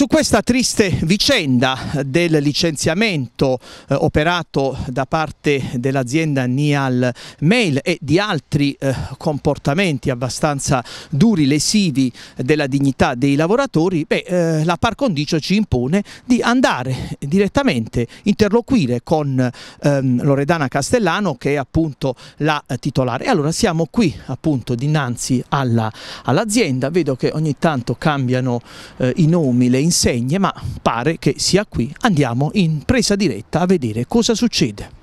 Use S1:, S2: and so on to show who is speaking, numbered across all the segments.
S1: Su questa triste vicenda del licenziamento eh, operato da parte dell'azienda Nial Mail e di altri eh, comportamenti abbastanza duri, lesivi eh, della dignità dei lavoratori, beh, eh, la par condicio ci impone di andare direttamente, interloquire con ehm, Loredana Castellano che è appunto la titolare. E allora siamo qui appunto dinanzi all'azienda, all vedo che ogni tanto cambiano eh, i nomi, le insegne, ma pare che sia qui. Andiamo in presa diretta a vedere cosa succede.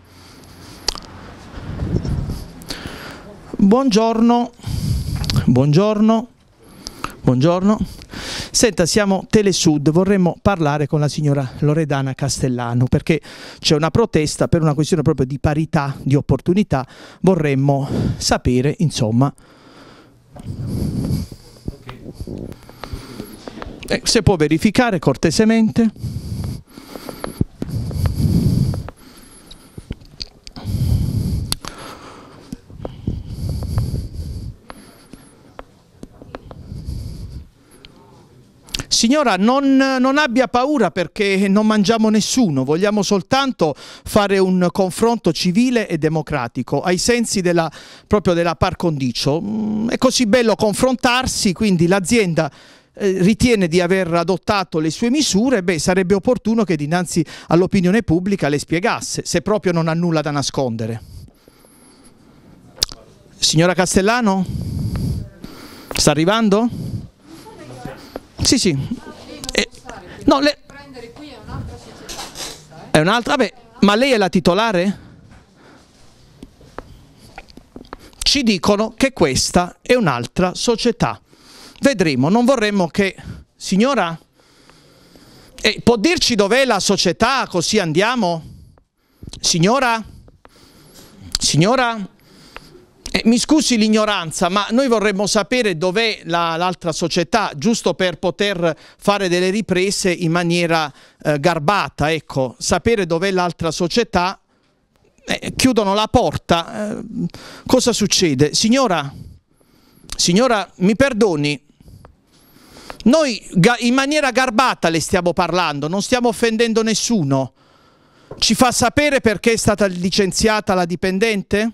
S1: Buongiorno, buongiorno, buongiorno. Senta, siamo Telesud, vorremmo parlare con la signora Loredana Castellano perché c'è una protesta per una questione proprio di parità, di opportunità. Vorremmo sapere, insomma... Okay eh, se può verificare cortesemente. Signora, non, non, abbia paura perché non mangiamo nessuno, vogliamo soltanto fare un confronto civile e democratico, ai sensi della, proprio della par condicio. Mm, è così bello confrontarsi, quindi l'azienda eh, ritiene di aver adottato le sue misure, beh, sarebbe opportuno che dinanzi all'opinione pubblica le spiegasse, se proprio non ha nulla da nascondere. Signora Castellano? Sta arrivando? Sì, sì. Eh, no, le... È un'altra? Vabbè, ma lei è la titolare? Ci dicono che questa è un'altra società vedremo, non vorremmo che, signora, eh, può dirci dov'è la società, così andiamo? Signora, signora, eh, mi scusi l'ignoranza, ma noi vorremmo sapere dov'è l'altra società, giusto per poter fare delle riprese in maniera eh, garbata, ecco, sapere dov'è l'altra società, eh, chiudono la porta, eh, cosa succede? Signora, signora, mi perdoni, noi in maniera garbata le stiamo parlando, non stiamo offendendo nessuno. Ci fa sapere perché è stata licenziata la dipendente?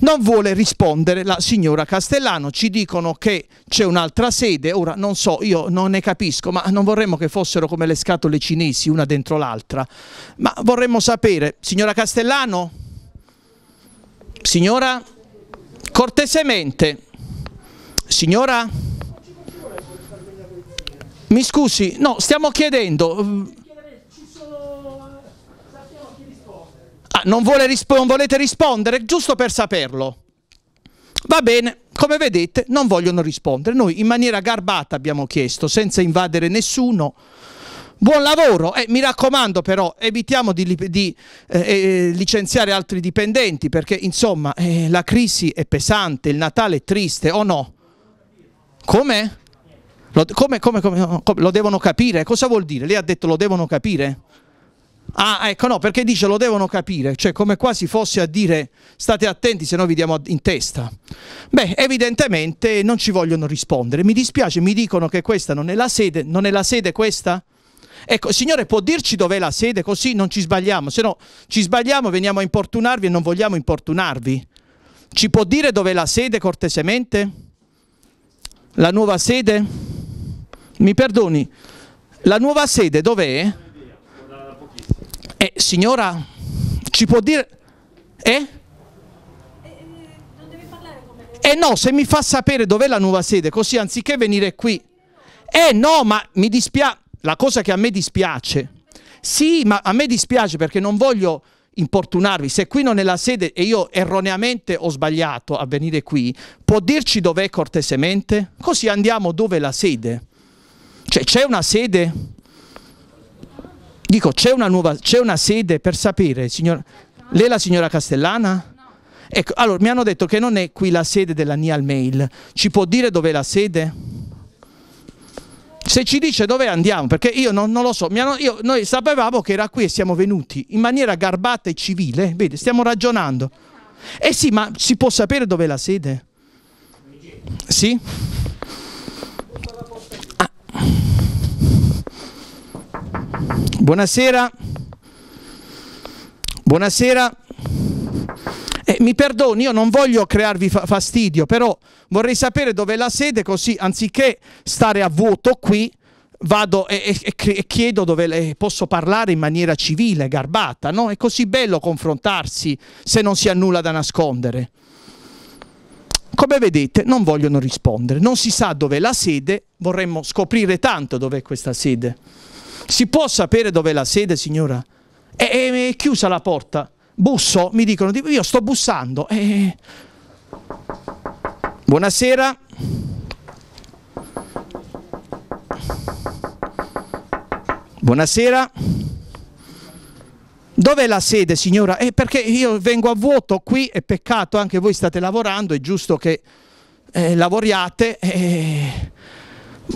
S1: Non vuole rispondere la signora Castellano, ci dicono che c'è un'altra sede, ora non so, io non ne capisco, ma non vorremmo che fossero come le scatole cinesi, una dentro l'altra, ma vorremmo sapere, signora Castellano, signora, cortesemente, signora... Mi scusi, no, stiamo chiedendo... Eh, ah, non, vuole risp non volete rispondere? Giusto per saperlo. Va bene, come vedete non vogliono rispondere. Noi in maniera garbata abbiamo chiesto, senza invadere nessuno. Buon lavoro, eh, mi raccomando però evitiamo di, di eh, eh, licenziare altri dipendenti perché insomma eh, la crisi è pesante, il Natale è triste o no? Come? Lo, come, come, come, lo devono capire? Cosa vuol dire? Lei ha detto lo devono capire? Ah, ecco no, perché dice lo devono capire, cioè come quasi fosse a dire state attenti se no vi diamo in testa. Beh, evidentemente non ci vogliono rispondere, mi dispiace, mi dicono che questa non è la sede, non è la sede questa? Ecco, Signore può dirci dov'è la sede così non ci sbagliamo, se no ci sbagliamo veniamo a importunarvi e non vogliamo importunarvi. Ci può dire dov'è la sede cortesemente? La nuova sede? mi perdoni, la nuova sede dov'è? Eh, signora, ci può dire... Eh? eh? Eh no, se mi fa sapere dov'è la nuova sede, così anziché venire qui... Eh no, ma mi dispiace... La cosa che a me dispiace... Sì, ma a me dispiace perché non voglio importunarvi. Se qui non è la sede e io erroneamente ho sbagliato a venire qui, può dirci dov'è cortesemente? Così andiamo dove è la sede. Cioè c'è una sede? Dico, c'è una, nuova, c'è una sede per sapere, signora, lei è la signora Castellana? Ecco, allora mi hanno detto che non è qui la sede della Nial Mail, ci può dire dov'è la sede? Se ci dice dove andiamo, perché io non, non lo so, hanno, io, noi sapevamo che era qui e siamo venuti in maniera garbata e civile, vedi, stiamo ragionando. Eh sì, ma si può sapere dov'è la sede? Sì? Buonasera. Buonasera. Eh, mi perdoni, io non voglio crearvi fa fastidio, però vorrei sapere dove è la sede così anziché stare a vuoto qui, vado e, e, e chiedo dove eh, posso parlare in maniera civile, garbata, no? È così bello confrontarsi se non si ha nulla da nascondere. Come vedete non vogliono rispondere, non si sa dove è la sede, vorremmo scoprire tanto dove è questa sede. Si può sapere dov'è la sede, signora? È, chiusa la porta. Busso, mi dicono, io sto bussando. E... Buonasera. Buonasera. Dov'è la sede, signora? Eh, perché io vengo a vuoto qui, è peccato, anche voi state lavorando, è giusto che eh, lavoriate. Eh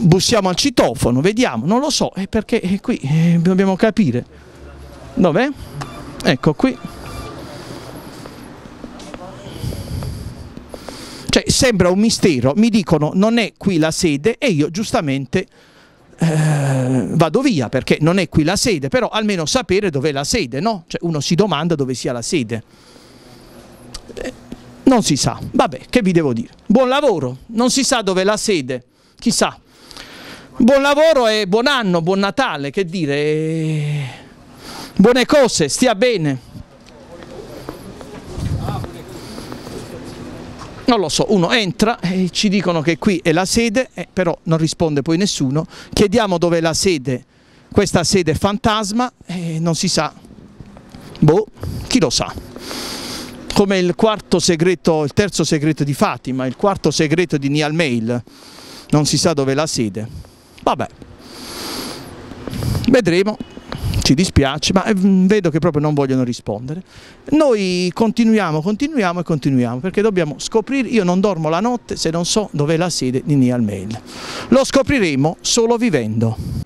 S1: bussiamo al citofono, vediamo, non lo so, è eh, perché è eh, qui, eh, dobbiamo capire. Dov'è? Ecco qui. Cioè sembra un mistero, mi dicono non è qui la sede e io giustamente eh, vado via perché non è qui la sede, però almeno sapere dov'è la sede, no? Cioè uno si domanda dove sia la sede. Eh, non si sa, vabbè, che vi devo dire? Buon lavoro, non si sa dove è la sede, chissà. Buon lavoro e buon anno, buon Natale, che dire, buone cose, stia bene. non lo so, uno entra e ci dicono che qui è la sede, eh, però non risponde poi nessuno, chiediamo dov'è la sede, questa sede è fantasma e eh, non si sa, boh, chi lo sa. Come il quarto segreto, il terzo segreto di Fatima, il quarto segreto di Nial Mail, non si sa dov'è la sede. Vabbè, vedremo, ci dispiace, ma eh, vedo che proprio non vogliono rispondere. Noi continuiamo, continuiamo e continuiamo, perché dobbiamo scoprire, io non dormo la notte se non so dov'è la sede di Nial Mail. Lo scopriremo solo vivendo.